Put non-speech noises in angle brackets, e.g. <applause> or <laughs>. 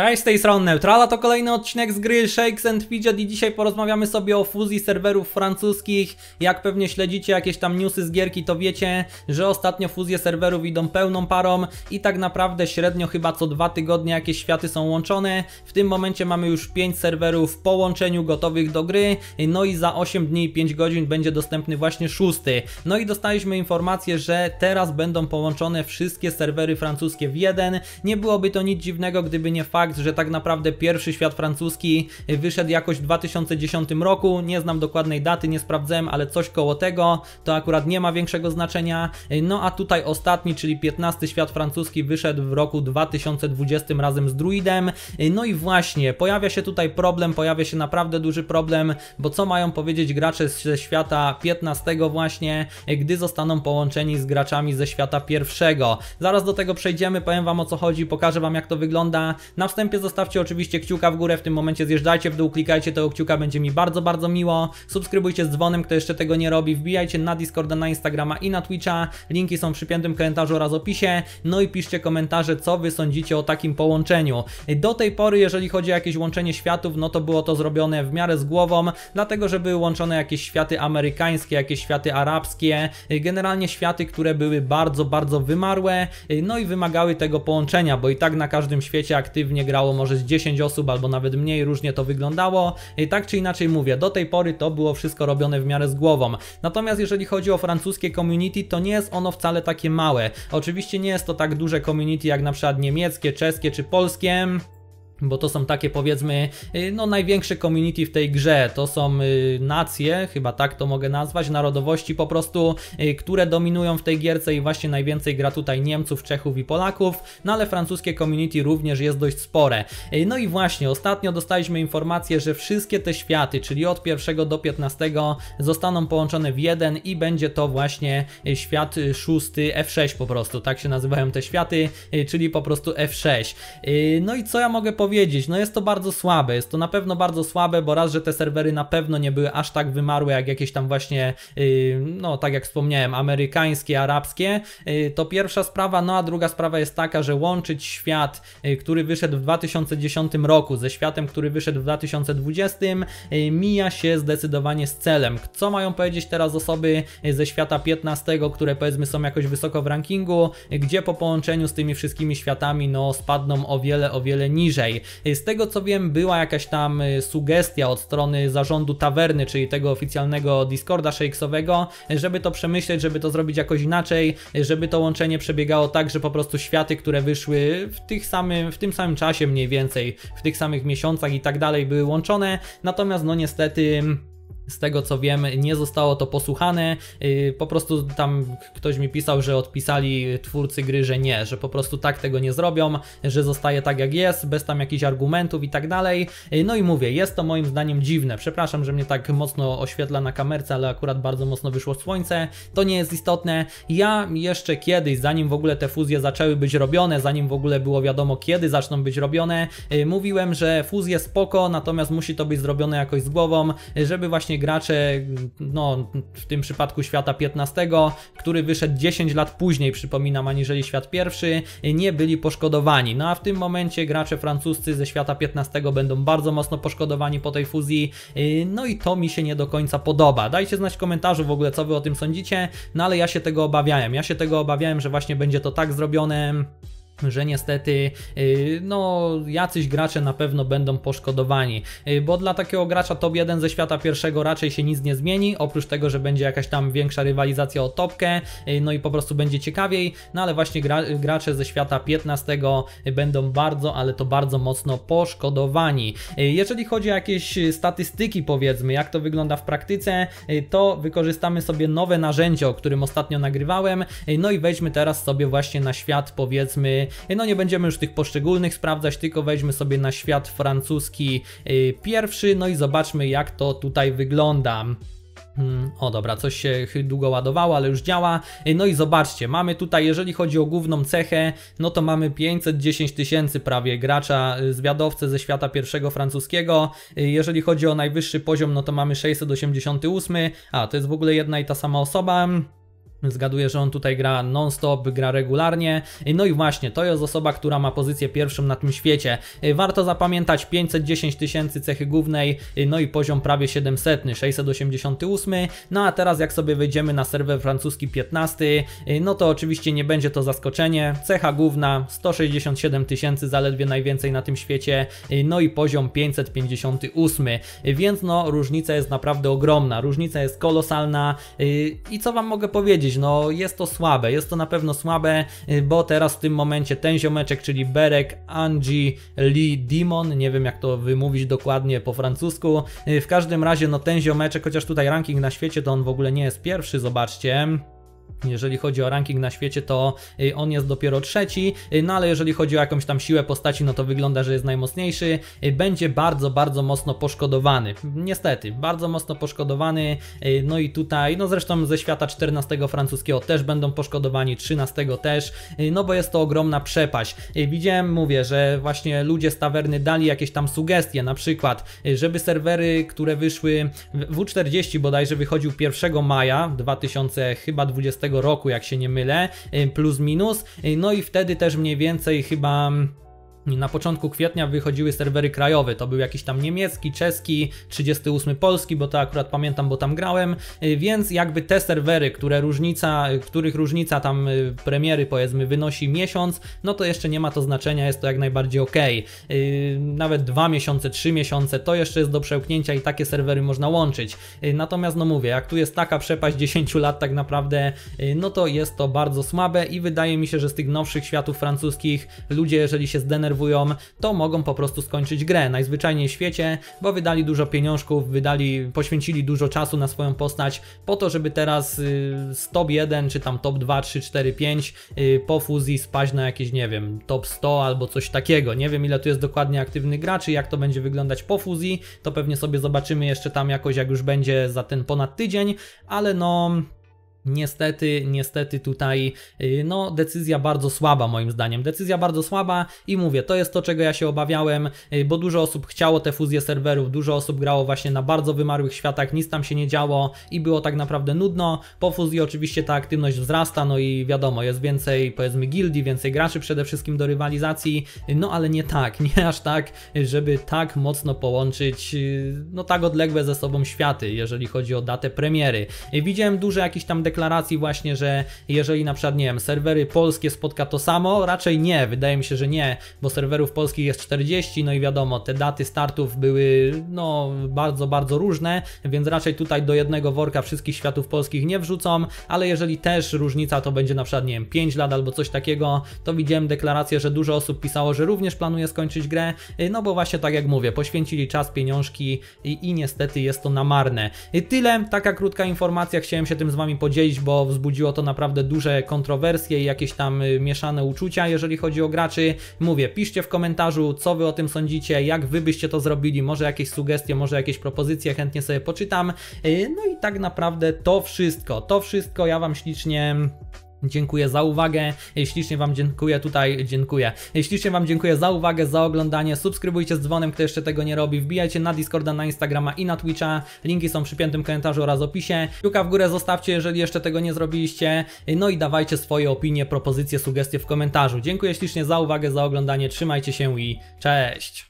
Cześć, z tej strony Neutrala, to kolejny odcinek z gry Shakes and Fidget i dzisiaj porozmawiamy sobie o fuzji serwerów francuskich. Jak pewnie śledzicie jakieś tam newsy z gierki, to wiecie, że ostatnio fuzje serwerów idą pełną parą i tak naprawdę średnio chyba co dwa tygodnie jakieś światy są łączone. W tym momencie mamy już 5 serwerów w połączeniu gotowych do gry, no i za 8 dni i 5 godzin będzie dostępny właśnie szósty. No i dostaliśmy informację, że teraz będą połączone wszystkie serwery francuskie w jeden. Nie byłoby to nic dziwnego, gdyby nie fakt, fakt, że tak naprawdę pierwszy świat francuski wyszedł jakoś w 2010 roku. Nie znam dokładnej daty, nie sprawdzałem, ale coś koło tego. To akurat nie ma większego znaczenia. No a tutaj ostatni, czyli 15 świat francuski wyszedł w roku 2020 razem z Druidem. No i właśnie, pojawia się tutaj problem, pojawia się naprawdę duży problem, bo co mają powiedzieć gracze ze świata 15 właśnie, gdy zostaną połączeni z graczami ze świata pierwszego. Zaraz do tego przejdziemy, powiem Wam o co chodzi, pokażę Wam jak to wygląda. Na wstępie zostawcie oczywiście kciuka w górę, w tym momencie zjeżdżajcie w dół, klikajcie tego kciuka, będzie mi bardzo, bardzo miło. Subskrybujcie z dzwonem, kto jeszcze tego nie robi, wbijajcie na Discorda, na Instagrama i na Twitcha, linki są w przypiętym komentarzu oraz opisie, no i piszcie komentarze, co Wy sądzicie o takim połączeniu. Do tej pory, jeżeli chodzi o jakieś łączenie światów, no to było to zrobione w miarę z głową, dlatego, że były łączone jakieś światy amerykańskie, jakieś światy arabskie, generalnie światy, które były bardzo, bardzo wymarłe, no i wymagały tego połączenia, bo i tak na każdym świecie aktywnie pewnie grało może z 10 osób albo nawet mniej, różnie to wyglądało. I tak czy inaczej mówię, do tej pory to było wszystko robione w miarę z głową. Natomiast jeżeli chodzi o francuskie community, to nie jest ono wcale takie małe. Oczywiście nie jest to tak duże community jak na przykład niemieckie, czeskie czy polskie bo to są takie powiedzmy y, no największe community w tej grze, to są y, nacje, chyba tak to mogę nazwać, narodowości po prostu, y, które dominują w tej gierce i właśnie najwięcej gra tutaj Niemców, Czechów i Polaków, no ale francuskie community również jest dość spore. No i właśnie, ostatnio dostaliśmy informację, że wszystkie te światy, czyli od 1 do 15 zostaną połączone w jeden i będzie to właśnie świat 6 F6 po prostu, tak się nazywają te światy, czyli po prostu F6. No i co ja mogę powiedzieć? powiedzieć, no jest to bardzo słabe, jest to na pewno bardzo słabe, bo raz, że te serwery na pewno nie były aż tak wymarłe jak jakieś tam właśnie, y, no tak jak wspomniałem, amerykańskie, arabskie, y, to pierwsza sprawa, no a druga sprawa jest taka, że łączyć świat, y, który wyszedł w 2010 roku ze światem, który wyszedł w 2020, mija się zdecydowanie z celem. Co mają powiedzieć teraz osoby ze świata 15, które powiedzmy są jakoś wysoko w rankingu, gdzie po połączeniu z tymi wszystkimi światami no spadną o wiele, o wiele niżej. Y, z tego co wiem, była jakaś tam y, sugestia od strony zarządu tawerny, czyli tego oficjalnego Discorda Shakesowego, żeby to przemyśleć, żeby to zrobić jakoś inaczej, żeby to łączenie przebiegało tak, że po prostu światy, które wyszły w, tych samym, w tym samym czasie mniej więcej, w tych samych miesiącach i tak dalej były łączone, natomiast no niestety z tego co wiem, nie zostało to posłuchane. Y, po prostu tam ktoś mi pisał, że odpisali twórcy gry, że nie, że po prostu tak tego nie zrobią, że zostaje tak jak jest, bez tam jakichś argumentów i tak dalej. Y, no i mówię, jest to moim zdaniem dziwne. Przepraszam, że mnie tak mocno oświetla na kamerce, ale akurat bardzo mocno wyszło słońce. To nie jest istotne. Ja jeszcze kiedyś, zanim w ogóle te fuzje zaczęły być robione, zanim w ogóle było wiadomo kiedy zaczną być robione, y, mówiłem, że fuzje spoko, natomiast musi to być zrobione jakoś z głową, żeby właśnie gracze, no w tym przypadku świata 15, który wyszedł 10 lat później, przypominam, aniżeli świat pierwszy, nie byli poszkodowani. No a w tym momencie gracze francuscy ze świata 15 będą bardzo mocno poszkodowani po tej fuzji, no i to mi się nie do końca podoba. Dajcie znać w komentarzu w ogóle, co wy o tym sądzicie, no ale ja się tego obawiałem. Ja się tego obawiałem, że właśnie będzie to tak zrobione że niestety y, no, jacyś gracze na pewno będą poszkodowani, y, bo dla takiego gracza top 1 ze świata pierwszego raczej się nic nie zmieni, oprócz tego, że będzie jakaś tam większa rywalizacja o topkę, y, no i po prostu będzie ciekawiej, no ale właśnie gra, gracze ze świata 15 będą bardzo, ale to bardzo mocno poszkodowani. Jeżeli chodzi o jakieś statystyki powiedzmy, jak to wygląda w praktyce, to wykorzystamy sobie nowe narzędzie, o którym ostatnio nagrywałem, no i wejdźmy teraz sobie właśnie na świat powiedzmy E, no nie będziemy już tych poszczególnych sprawdzać, tylko weźmy sobie na świat francuski e, pierwszy, no i zobaczmy jak to tutaj wygląda. Hmm, o dobra, coś się długo ładowało, ale już działa. E, no i zobaczcie, mamy tutaj, jeżeli chodzi o główną cechę, no to mamy 510 tysięcy prawie gracza, zwiadowcy ze świata pierwszego francuskiego. Jeżeli chodzi o najwyższy poziom, no to mamy 688, a to jest w ogóle jedna i ta sama osoba. Zgaduję, że on tutaj gra non-stop, gra regularnie. No i właśnie, to jest osoba, która ma pozycję pierwszą na tym świecie. Warto zapamiętać 510 tysięcy cechy głównej, no i poziom prawie 700, 688. No a teraz jak sobie wejdziemy na serwer francuski 15, no to oczywiście nie będzie to zaskoczenie. Cecha główna 167 tysięcy, zaledwie najwięcej na tym świecie, no i poziom 558. Więc no różnica jest naprawdę ogromna, różnica jest kolosalna i co Wam mogę powiedzieć? powiedzieć, no jest to słabe, jest to na pewno słabe, y, bo teraz w tym momencie ten ziomeczek, czyli Berek Angie Lee Dimon, nie wiem jak to wymówić dokładnie po francusku, y, w każdym razie no ten ziomeczek, chociaż tutaj ranking na świecie to on w ogóle nie jest pierwszy, zobaczcie, jeżeli chodzi o ranking na świecie, to y, on jest dopiero trzeci, y, no ale jeżeli chodzi o jakąś tam siłę postaci, no to wygląda, że jest najmocniejszy. Y, będzie bardzo, bardzo mocno poszkodowany. Niestety, bardzo mocno poszkodowany. No i tutaj, no zresztą ze świata 14 francuskiego też będą poszkodowani, 13 też, no bo jest to ogromna przepaść. Widziałem, mówię, że właśnie ludzie z tawerny dali jakieś tam sugestie, na przykład, żeby serwery, które wyszły w W40 bodajże wychodził 1 maja 2000 chyba 20 roku, jak się nie mylę, y, plus minus. Y, no i wtedy też mniej więcej chyba mm, na początku kwietnia wychodziły serwery krajowe, to był jakiś tam niemiecki, czeski, 38 polski, bo to akurat pamiętam, bo tam grałem, y, więc jakby te serwery, które różnica, y, których różnica tam y, premiery powiedzmy wynosi miesiąc, no to jeszcze nie ma to znaczenia, jest to jak najbardziej ok. Nawet dwa miesiące, trzy miesiące, to jeszcze jest do przełknięcia i takie serwery można łączyć. Natomiast no mówię, jak tu jest taka przepaść 10 lat tak naprawdę, no to jest to bardzo słabe i wydaje mi się, że z tych nowszych światów francuskich ludzie jeżeli się zdenerwują, denerwują, to mogą po prostu skończyć grę. Najzwyczajniej w świecie, bo wydali dużo pieniążków, wydali, poświęcili dużo czasu na swoją postać po to, żeby teraz y, z top 1 czy tam top 2, 3, 4, 5 y, po fuzji spaść na jakieś, nie wiem, top 100 albo coś takiego. Nie wiem ile tu jest dokładnie aktywnych graczy, jak to będzie wyglądać po fuzji, to pewnie sobie zobaczymy jeszcze tam jakoś, jak już będzie za ten ponad tydzień, ale no... Niestety, niestety tutaj y, no decyzja bardzo słaba moim zdaniem. Decyzja bardzo słaba i mówię, to jest to czego ja się obawiałem, y, bo dużo osób chciało te fuzje serwerów, dużo osób grało właśnie na bardzo wymarłych światach, nic tam się nie działo i było tak naprawdę nudno. Po fuzji oczywiście ta aktywność wzrasta, no i wiadomo, jest więcej powiedzmy gildii, więcej graczy przede wszystkim do rywalizacji, no ale nie tak, <laughs> nie aż tak, żeby tak mocno połączyć y, no tak odległe ze sobą światy, jeżeli chodzi o datę premiery. Widziałem duże jakieś tam deklaracji właśnie, że jeżeli na przykład, nie wiem, serwery polskie spotka to samo? Raczej nie, wydaje mi się, że nie, bo serwerów polskich jest 40, no i wiadomo, te daty startów były no bardzo, bardzo różne, więc raczej tutaj do jednego worka wszystkich światów polskich nie wrzucą, ale jeżeli też różnica to będzie na przykład, nie wiem, 5 lat albo coś takiego, to widziałem deklarację, że dużo osób pisało, że również planuje skończyć grę, y, no bo właśnie tak jak mówię, poświęcili czas, pieniążki i, i niestety jest to na marne. Y, tyle, taka krótka informacja, chciałem się tym z Wami podzielić, bo wzbudziło to naprawdę duże kontrowersje i jakieś tam y, mieszane uczucia, jeżeli chodzi o graczy. Mówię, piszcie w komentarzu, co wy o tym sądzicie, jak wy byście to zrobili, może jakieś sugestie, może jakieś propozycje, chętnie sobie poczytam. Y, no i tak naprawdę to wszystko, to wszystko ja wam ślicznie Dziękuję za uwagę, ślicznie Wam dziękuję, tutaj dziękuję. Ślicznie Wam dziękuję za uwagę, za oglądanie, subskrybujcie z dzwonem, kto jeszcze tego nie robi, wbijajcie na Discorda, na Instagrama i na Twitcha, linki są przy piętym komentarzu oraz opisie. Kciuka w górę zostawcie, jeżeli jeszcze tego nie zrobiliście, no i dawajcie swoje opinie, propozycje, sugestie w komentarzu. Dziękuję ślicznie za uwagę, za oglądanie, trzymajcie się i cześć!